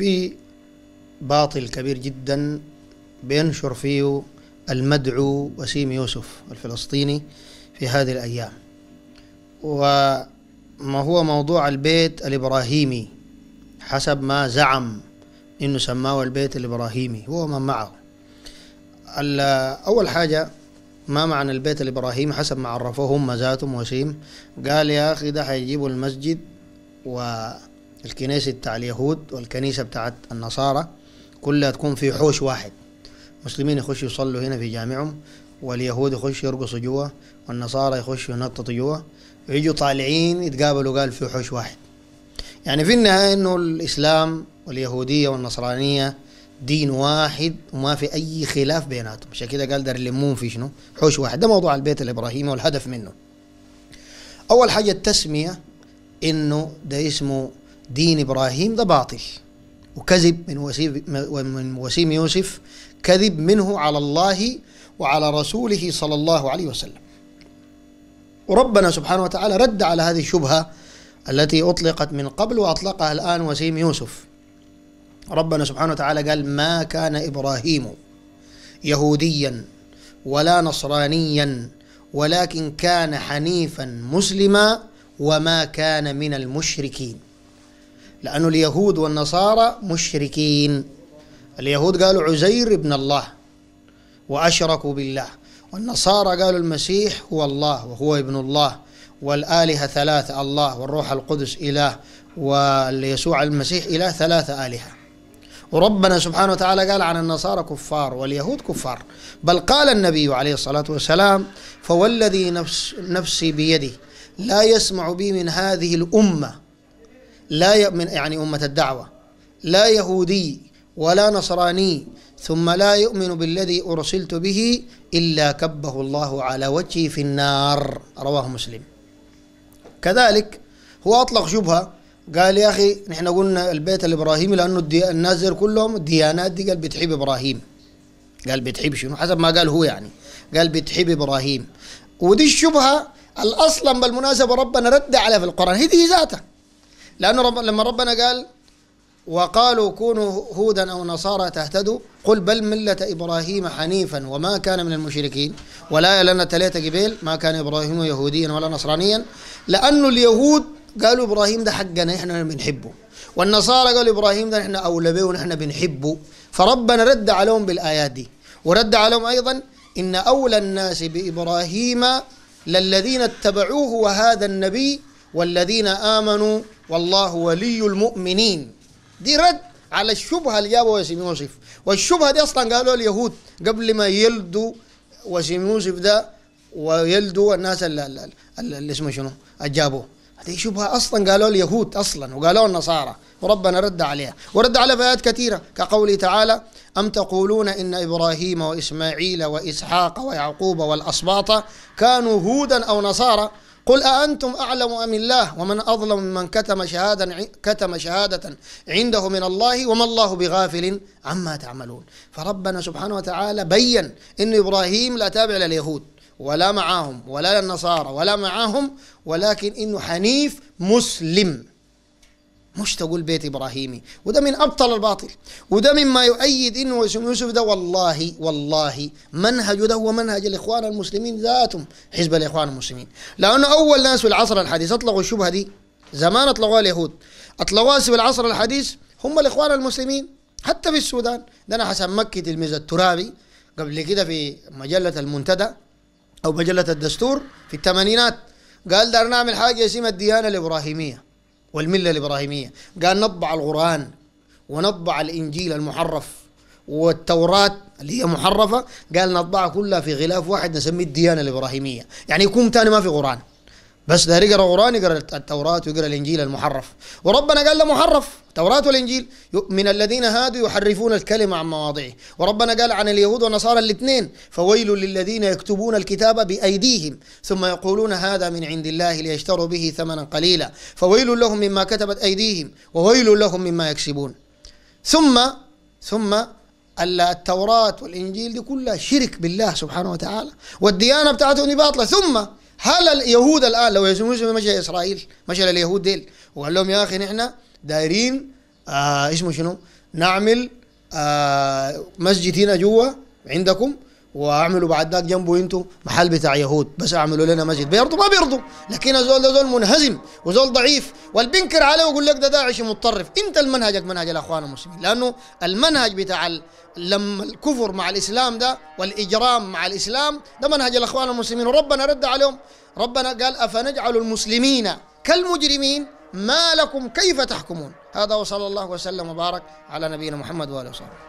في باطل كبير جدا بينشر فيه المدعو وسيم يوسف الفلسطيني في هذه الأيام وما هو موضوع البيت الإبراهيمي حسب ما زعم إنه سماه البيت الإبراهيمي هو من معه أول حاجة ما معنى البيت الإبراهيمي حسب ما عرفوه هم ذاتهم وسيم قال يا أخي ده حيجيبوا المسجد و الكنيسة بتاع اليهود والكنيسة بتاعت النصارى كلها تكون في حوش واحد المسلمين يخشوا يصلوا هنا في جامعهم واليهود يخشوا يرقصوا جوا والنصارى يخشوا ينططوا جوا ويجوا طالعين يتقابلوا قال في حوش واحد يعني في النهاية انه الاسلام واليهودية والنصرانية دين واحد وما في اي خلاف بيناتهم عشان كده قال دار يلمون في شنو حوش واحد ده موضوع البيت الابراهيمي والهدف منه اول حاجة التسمية انه ده اسمه دين إبراهيم ده باطل وكذب من وسيم, من وسيم يوسف كذب منه على الله وعلى رسوله صلى الله عليه وسلم وربنا سبحانه وتعالى رد على هذه الشبهة التي أطلقت من قبل وأطلقها الآن وسيم يوسف ربنا سبحانه وتعالى قال ما كان إبراهيم يهوديا ولا نصرانيا ولكن كان حنيفا مسلما وما كان من المشركين لأن اليهود والنصارى مشركين اليهود قالوا عزير ابن الله وأشركوا بالله والنصارى قالوا المسيح هو الله وهو ابن الله والآلهة ثلاثة الله والروح القدس إله ويسوع المسيح إله ثلاثة آلهة وربنا سبحانه وتعالى قال عن النصارى كفار واليهود كفار بل قال النبي عليه الصلاة والسلام فوالذي نفس نفسي بيده لا يسمع بي من هذه الأمة لا يؤمن يعني أمة الدعوة لا يهودي ولا نصراني ثم لا يؤمن بالذي أرسلت به إلا كبه الله على وجهي في النار رواه مسلم كذلك هو أطلق شبهة قال يا أخي نحن قلنا البيت الإبراهيمي لأنه الناس كلهم الديانات دي قال بتحب إبراهيم قال بتحب شنو حسب ما قال هو يعني قال بتحب إبراهيم ودي الشبهة الأصلا بالمناسبة ربنا رد عليها في القرآن هي ذاتها لأنه رب لما ربنا قال وقالوا كونوا هودا أو نصارى تهتدوا قل بل ملة إبراهيم حنيفا وما كان من المشركين ولا لنا تليت جبيل ما كان إبراهيم يهوديا ولا نصرانيا لأنه اليهود قالوا إبراهيم ده حقنا إحنا بنحبه والنصارى قالوا إبراهيم ده إحنا أولى به ونحن بنحبه فربنا رد عليهم بالآيات دي ورد عليهم أيضا إن أولى الناس بإبراهيم للذين اتبعوه وهذا النبي والذين آمنوا والله ولي المؤمنين دي رد على الشبهة اللي جابها وسيم يوسف والشبهة دي أصلا قالوا اليهود قبل ما يلدوا وسيم يوسف ده ويلدوا الناس اللي, اللي اسمه شنو جابوه هذه شبهة أصلا قالوا اليهود أصلا وقالوا النصارى وربنا رد عليها ورد على فئات كثيرة كقوله تعالى أم تقولون إن إبراهيم وإسماعيل وإسحاق ويعقوب والأسباط كانوا هودا أو نصارى قل أأنتم أعلم أم الله ومن أظلم من كتم شهادة كتم شهادة عنده من الله وما الله بغافل عما تعملون فربنا سبحانه وتعالى بين أن إبراهيم لا تابع لليهود ولا معاهم ولا للنصارى ولا معاهم ولكن إنه حنيف مسلم مش تقول بيت إبراهيمي وده من أبطل الباطل وده مما يؤيد إنه يوسف ده والله والله منهج ده هو منهج الإخوان المسلمين ذاتهم حزب الإخوان المسلمين لأنه أول ناس في العصر الحديث أطلقوا الشبهة دي زمان أطلقوها اليهود أطلقوها في العصر الحديث هم الإخوان المسلمين حتى في السودان ده أنا حسن مكي تلميذ الترابي قبل كده في مجلة المنتدى أو مجلة الدستور في الثمانينات قال دار نعمل حاجة اسمها الديانة الإبراهيمية والملة الإبراهيمية قال نطبع القرآن ونطبع الإنجيل المحرف والتوراة اللي هي محرفة قال نطبعها كلها في غلاف واحد نسميه الديانة الإبراهيمية يعني يكون تاني ما في قرآن بس ده يقرا قران يقرا التوراه ويقرا الانجيل المحرف وربنا قال له محرف التوراه والانجيل من الذين هادوا يحرفون الكلمه عن مواضعه وربنا قال عن اليهود والنصارى الاثنين فويل للذين يكتبون الكتاب بايديهم ثم يقولون هذا من عند الله ليشتروا به ثمنا قليلا فويل لهم مما كتبت ايديهم وويل لهم مما يكسبون ثم ثم التوراة والإنجيل دي كلها شرك بالله سبحانه وتعالى والديانة بتاعتهم باطلة ثم هل اليهود الان لو يسمون مشى اسرائيل مشى لليهود ديل وقال لهم يا اخي نحن دايرين آه اسمه شنو نعمل آه مسجد هنا جوا عندكم واعملوا بعد ذاك جنبه انتوا محل بتاع يهود بس اعملوا لنا مسجد بيرضوا ما بيرضوا لكن زول ده زول منهزم وزول ضعيف والبنكر عليه ويقول لك ده داعش متطرف انت المنهجك منهج الاخوان المسلمين لانه المنهج بتاع لما الكفر مع الاسلام ده والاجرام مع الاسلام ده منهج الاخوان المسلمين وربنا رد عليهم ربنا قال افنجعل المسلمين كالمجرمين ما لكم كيف تحكمون هذا وصلى الله وسلم وبارك على نبينا محمد واله وصحبه